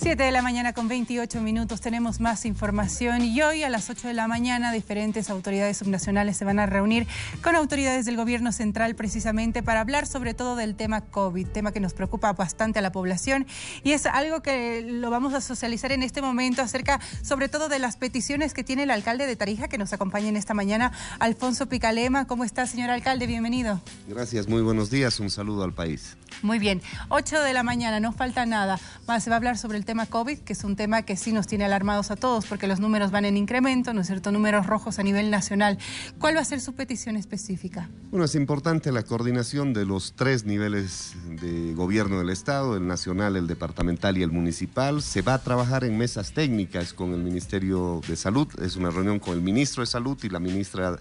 7 de la mañana con 28 minutos tenemos más información y hoy a las 8 de la mañana diferentes autoridades subnacionales se van a reunir con autoridades del gobierno central precisamente para hablar sobre todo del tema COVID, tema que nos preocupa bastante a la población y es algo que lo vamos a socializar en este momento acerca sobre todo de las peticiones que tiene el alcalde de Tarija que nos acompaña en esta mañana, Alfonso Picalema. ¿Cómo está, señor alcalde? Bienvenido. Gracias, muy buenos días, un saludo al país. Muy bien, 8 de la mañana, no falta nada, más se va a hablar sobre el el tema COVID, que es un tema que sí nos tiene alarmados a todos, porque los números van en incremento, ¿no es cierto? Números rojos a nivel nacional. ¿Cuál va a ser su petición específica? Bueno, es importante la coordinación de los tres niveles de gobierno del Estado, el nacional, el departamental y el municipal. Se va a trabajar en mesas técnicas con el Ministerio de Salud, es una reunión con el ministro de Salud y la ministra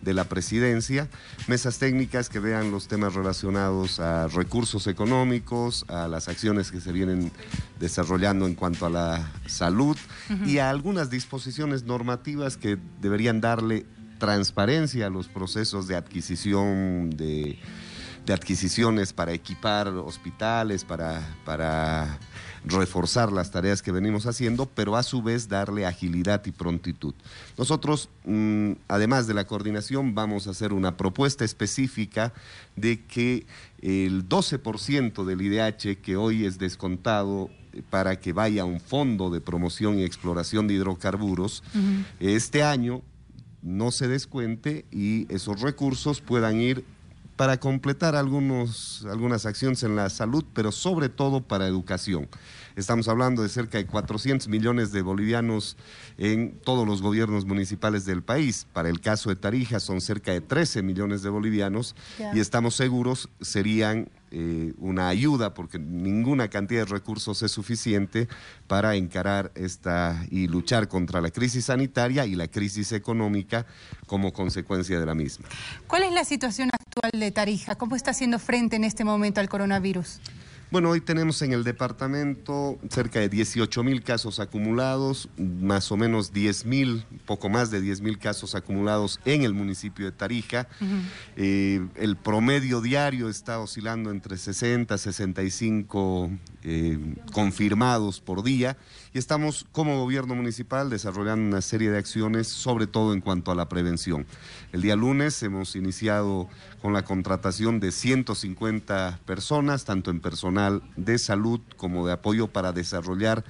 de la presidencia, mesas técnicas que vean los temas relacionados a recursos económicos, a las acciones que se vienen desarrollando en cuanto a la salud y a algunas disposiciones normativas que deberían darle transparencia a los procesos de adquisición de de adquisiciones para equipar hospitales, para, para reforzar las tareas que venimos haciendo, pero a su vez darle agilidad y prontitud. Nosotros, mm, además de la coordinación, vamos a hacer una propuesta específica de que el 12% del IDH que hoy es descontado para que vaya a un fondo de promoción y exploración de hidrocarburos, este año no se descuente y esos recursos puedan ir para completar algunos, algunas acciones en la salud, pero sobre todo para educación. Estamos hablando de cerca de 400 millones de bolivianos en todos los gobiernos municipales del país. Para el caso de Tarija son cerca de 13 millones de bolivianos y estamos seguros serían eh, una ayuda, porque ninguna cantidad de recursos es suficiente para encarar esta y luchar contra la crisis sanitaria y la crisis económica como consecuencia de la misma. ¿Cuál es la situación actual de Tarija? ¿Cómo está haciendo frente en este momento al coronavirus? Bueno, hoy tenemos en el departamento cerca de 18 mil casos acumulados, más o menos 10 mil, poco más de 10 mil casos acumulados en el municipio de Tarija. Eh, el promedio diario está oscilando entre 60 y 65 eh, confirmados por día y estamos como gobierno municipal desarrollando una serie de acciones, sobre todo en cuanto a la prevención. El día lunes hemos iniciado con la contratación de 150 personas, tanto en personal de salud como de apoyo para desarrollar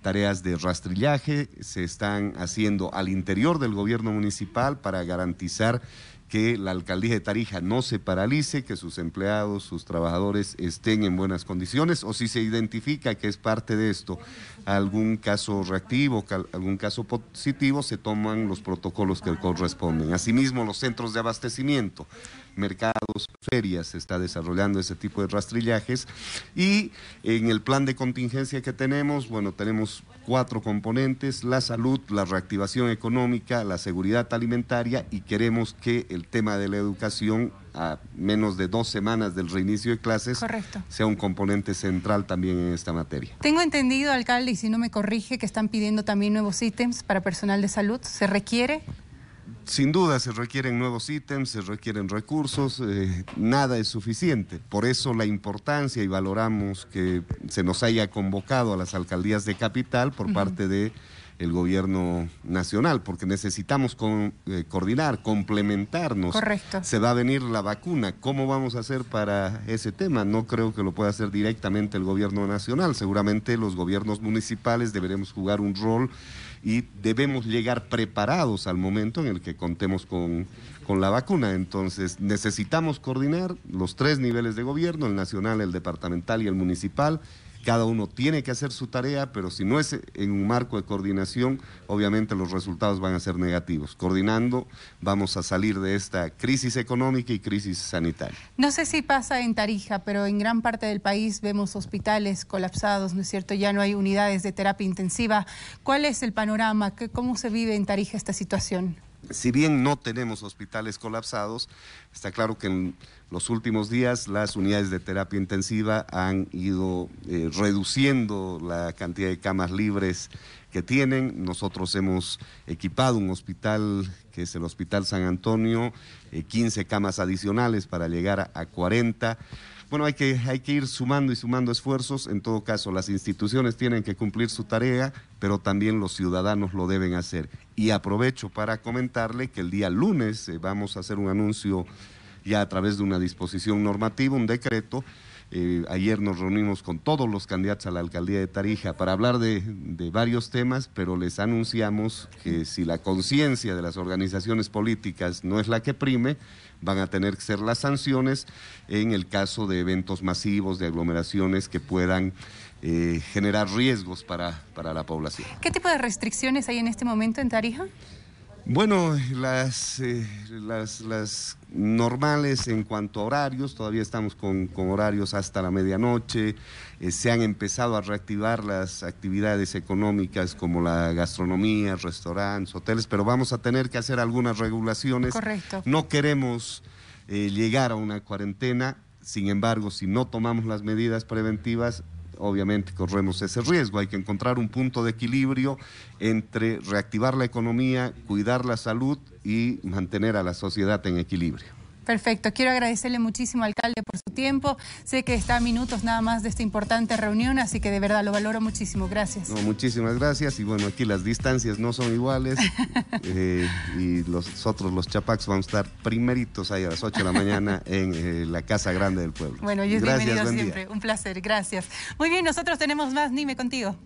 tareas de rastrillaje, se están haciendo al interior del gobierno municipal para garantizar que la alcaldía de Tarija no se paralice, que sus empleados, sus trabajadores estén en buenas condiciones o si se identifica que es parte de esto algún caso reactivo, algún caso positivo, se toman los protocolos que corresponden. Asimismo, los centros de abastecimiento, mercados, ferias, se está desarrollando ese tipo de rastrillajes y en el plan de contingencia que tenemos, bueno, tenemos cuatro componentes, la salud, la reactivación económica, la seguridad alimentaria y queremos que el tema de la educación a menos de dos semanas del reinicio de clases sea un componente central también en esta materia. Tengo entendido, alcalde, y si no me corrige, que están pidiendo también nuevos ítems para personal de salud. ¿Se requiere? Sin duda se requieren nuevos ítems, se requieren recursos, eh, nada es suficiente. Por eso la importancia y valoramos que se nos haya convocado a las alcaldías de capital por parte de el gobierno nacional, porque necesitamos eh, coordinar, complementarnos. Correcto. Se va a venir la vacuna. ¿Cómo vamos a hacer para ese tema? No creo que lo pueda hacer directamente el gobierno nacional. Seguramente los gobiernos municipales deberemos jugar un rol y debemos llegar preparados al momento en el que contemos con, con la vacuna. Entonces, necesitamos coordinar los tres niveles de gobierno, el nacional, el departamental y el municipal cada uno tiene que hacer su tarea, pero si no es en un marco de coordinación, obviamente los resultados van a ser negativos. Coordinando vamos a salir de esta crisis económica y crisis sanitaria. No sé si pasa en Tarija, pero en gran parte del país vemos hospitales colapsados, ¿no es cierto? Ya no hay unidades de terapia intensiva. ¿Cuál es el panorama? ¿Cómo se vive en Tarija esta situación? Si bien no tenemos hospitales colapsados, está claro que en los últimos días las unidades de terapia intensiva han ido eh, reduciendo la cantidad de camas libres que tienen. Nosotros hemos equipado un hospital que es el Hospital San Antonio, 15 eh, camas adicionales para llegar a 40 bueno, hay que, hay que ir sumando y sumando esfuerzos. En todo caso, las instituciones tienen que cumplir su tarea, pero también los ciudadanos lo deben hacer. Y aprovecho para comentarle que el día lunes eh, vamos a hacer un anuncio ya a través de una disposición normativa, un decreto eh, ayer nos reunimos con todos los candidatos a la alcaldía de Tarija para hablar de, varios temas, pero les anunciamos que si la conciencia de las organizaciones políticas no es la que prime, van a tener que ser las sanciones en el caso de eventos masivos, de aglomeraciones que puedan eh, generar riesgos para, para la población. ¿Qué tipo de restricciones hay en este momento en Tarija? Bueno, eh, las, las, normales en cuanto a horarios, todavía estamos con, horarios hasta la medianoche, eh, se han empezado a reactivar las actividades económicas como la gastronomía, restaurantes, hoteles, pero vamos a tener que hacer algunas regulaciones. Correcto. No queremos eh, llegar a una cuarentena, sin embargo, si no tomamos las medidas preventivas, obviamente corremos ese riesgo. Hay que encontrar un punto de equilibrio entre reactivar la economía, cuidar la salud y mantener a la sociedad en equilibrio. Perfecto. Quiero agradecerle muchísimo, al alcalde, por su tiempo. Sé que está a minutos nada más de esta importante reunión, así que de verdad lo valoro muchísimo. Gracias. No, muchísimas gracias. Y bueno, aquí las distancias no son iguales. Eh, y nosotros, los chapacs, vamos a estar primeritos ahí a las 8 de la mañana en eh, la Casa Grande del Pueblo. Bueno, yo gracias, bienvenido siempre. Un placer. Gracias. Muy bien, nosotros tenemos más Nime contigo.